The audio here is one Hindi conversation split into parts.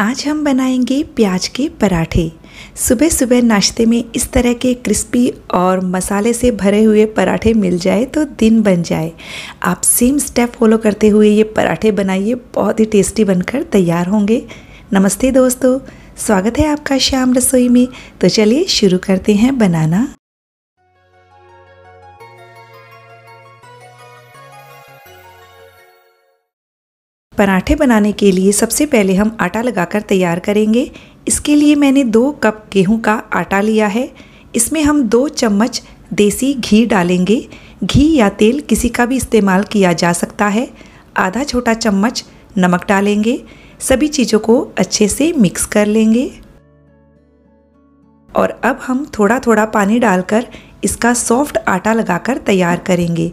आज हम बनाएंगे प्याज के पराठे सुबह सुबह नाश्ते में इस तरह के क्रिस्पी और मसाले से भरे हुए पराठे मिल जाए तो दिन बन जाए आप सेम स्टेप फॉलो करते हुए ये पराठे बनाइए बहुत ही टेस्टी बनकर तैयार होंगे नमस्ते दोस्तों स्वागत है आपका शाम रसोई में तो चलिए शुरू करते हैं बनाना पराठे बनाने के लिए सबसे पहले हम आटा लगाकर तैयार करेंगे इसके लिए मैंने दो कप गेहूं का आटा लिया है इसमें हम दो चम्मच देसी घी डालेंगे घी या तेल किसी का भी इस्तेमाल किया जा सकता है आधा छोटा चम्मच नमक डालेंगे सभी चीज़ों को अच्छे से मिक्स कर लेंगे और अब हम थोड़ा थोड़ा पानी डालकर इसका सॉफ्ट आटा लगाकर तैयार करेंगे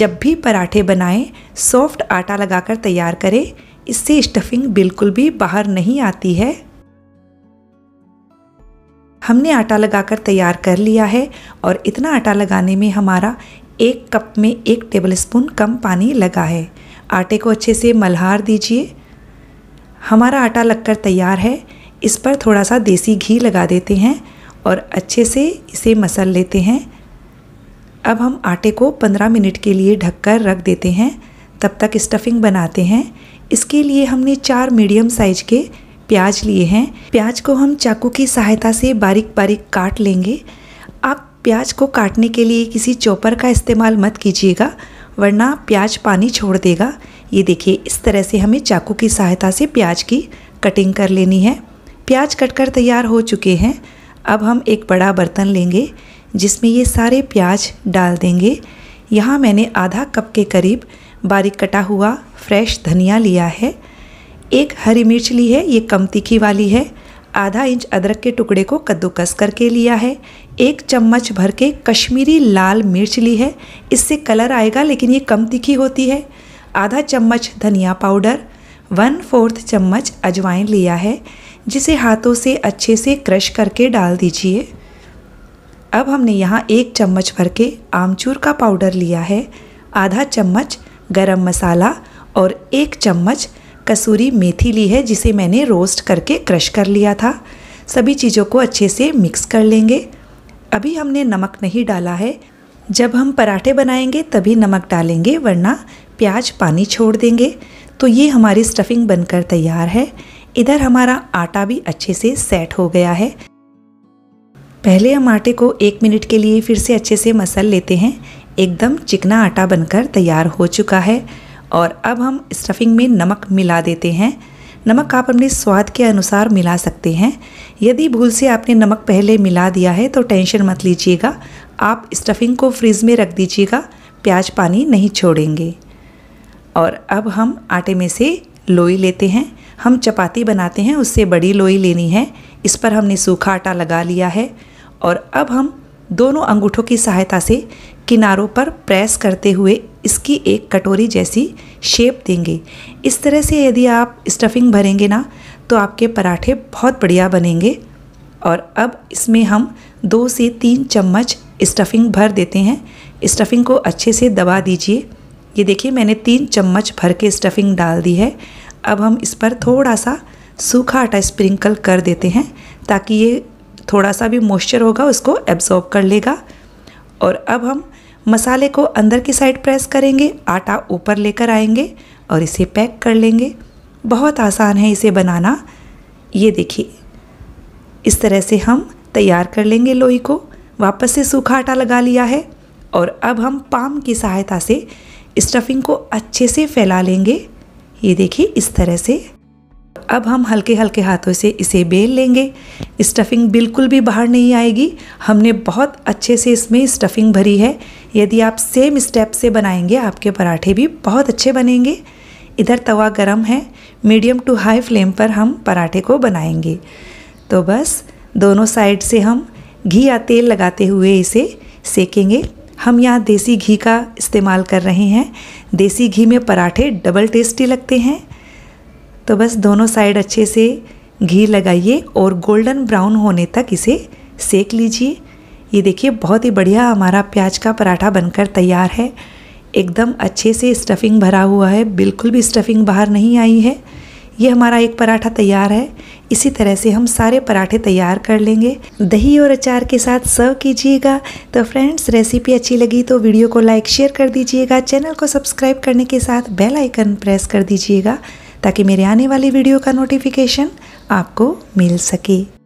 जब भी पराठे बनाएं सॉफ्ट आटा लगाकर तैयार करें इससे स्टफिंग बिल्कुल भी बाहर नहीं आती है हमने आटा लगाकर तैयार कर लिया है और इतना आटा लगाने में हमारा एक कप में एक टेबल स्पून कम पानी लगा है आटे को अच्छे से मल्हार दीजिए हमारा आटा लगकर तैयार है इस पर थोड़ा सा देसी घी लगा देते हैं और अच्छे से इसे मसल लेते हैं अब हम आटे को 15 मिनट के लिए ढककर रख देते हैं तब तक स्टफिंग बनाते हैं इसके लिए हमने चार मीडियम साइज के प्याज लिए हैं प्याज को हम चाकू की सहायता से बारीक बारीक काट लेंगे आप प्याज को काटने के लिए किसी चॉपर का इस्तेमाल मत कीजिएगा वरना प्याज पानी छोड़ देगा ये देखिए इस तरह से हमें चाकू की सहायता से प्याज की कटिंग कर लेनी है प्याज कट कर तैयार हो चुके हैं अब हम एक बड़ा बर्तन लेंगे जिसमें ये सारे प्याज डाल देंगे यहाँ मैंने आधा कप के करीब बारीक कटा हुआ फ्रेश धनिया लिया है एक हरी मिर्च ली है ये कम तीखी वाली है आधा इंच अदरक के टुकड़े को कद्दूकस करके लिया है एक चम्मच भर के कश्मीरी लाल मिर्च ली है इससे कलर आएगा लेकिन ये कम तीखी होती है आधा चम्मच धनिया पाउडर वन फोर्थ चम्मच अजवाइन लिया है जिसे हाथों से अच्छे से क्रश करके डाल दीजिए अब हमने यहाँ एक चम्मच भर के आमचूर का पाउडर लिया है आधा चम्मच गरम मसाला और एक चम्मच कसूरी मेथी ली है जिसे मैंने रोस्ट करके क्रश कर लिया था सभी चीज़ों को अच्छे से मिक्स कर लेंगे अभी हमने नमक नहीं डाला है जब हम पराठे बनाएंगे तभी नमक डालेंगे वरना प्याज पानी छोड़ देंगे तो ये हमारी स्टफिंग बनकर तैयार है इधर हमारा आटा भी अच्छे से सेट हो गया है पहले हम आटे को एक मिनट के लिए फिर से अच्छे से मसल लेते हैं एकदम चिकना आटा बनकर तैयार हो चुका है और अब हम स्टफिंग में नमक मिला देते हैं नमक आप अपने स्वाद के अनुसार मिला सकते हैं यदि भूल से आपने नमक पहले मिला दिया है तो टेंशन मत लीजिएगा आप स्टफिंग को फ्रीज़ में रख दीजिएगा प्याज पानी नहीं छोड़ेंगे और अब हम आटे में से लोई लेते हैं हम चपाती बनाते हैं उससे बड़ी लोई लेनी है इस पर हमने सूखा आटा लगा लिया है और अब हम दोनों अंगूठों की सहायता से किनारों पर प्रेस करते हुए इसकी एक कटोरी जैसी शेप देंगे इस तरह से यदि आप स्टफिंग भरेंगे ना तो आपके पराठे बहुत बढ़िया बनेंगे और अब इसमें हम दो से तीन चम्मच स्टफिंग भर देते हैं स्टफिंग को अच्छे से दबा दीजिए ये देखिए मैंने तीन चम्मच भर के स्टफिंग डाल दी है अब हम इस पर थोड़ा सा सूखा आटा स्प्रिंकल कर देते हैं ताकि ये थोड़ा सा भी मॉइस्चर होगा उसको एब्जॉर्ब कर लेगा और अब हम मसाले को अंदर की साइड प्रेस करेंगे आटा ऊपर लेकर आएंगे और इसे पैक कर लेंगे बहुत आसान है इसे बनाना ये देखिए इस तरह से हम तैयार कर लेंगे लोई को वापस से सूखा आटा लगा लिया है और अब हम पाम की सहायता से स्टफिंग को अच्छे से फैला लेंगे ये देखिए इस तरह से अब हम हल्के हल्के हाथों से इसे बेल लेंगे स्टफिंग बिल्कुल भी बाहर नहीं आएगी हमने बहुत अच्छे से इसमें स्टफिंग भरी है यदि आप सेम स्टेप से बनाएंगे आपके पराठे भी बहुत अच्छे बनेंगे इधर तवा गरम है मीडियम टू हाई फ्लेम पर हम पराठे को बनाएंगे तो बस दोनों साइड से हम घी या तेल लगाते हुए इसे सेकेंगे हम यहाँ देसी घी का इस्तेमाल कर रहे हैं देसी घी में पराठे डबल टेस्टी लगते हैं तो बस दोनों साइड अच्छे से घी लगाइए और गोल्डन ब्राउन होने तक इसे सेक लीजिए ये देखिए बहुत ही बढ़िया हमारा प्याज का पराठा बनकर तैयार है एकदम अच्छे से स्टफिंग भरा हुआ है बिल्कुल भी स्टफिंग बाहर नहीं आई है ये हमारा एक पराठा तैयार है इसी तरह से हम सारे पराठे तैयार कर लेंगे दही और अचार के साथ सर्व कीजिएगा तो फ्रेंड्स रेसिपी अच्छी लगी तो वीडियो को लाइक शेयर कर दीजिएगा चैनल को सब्सक्राइब करने के साथ बेल आइकन प्रेस कर दीजिएगा ताकि मेरे आने वाली वीडियो का नोटिफिकेशन आपको मिल सके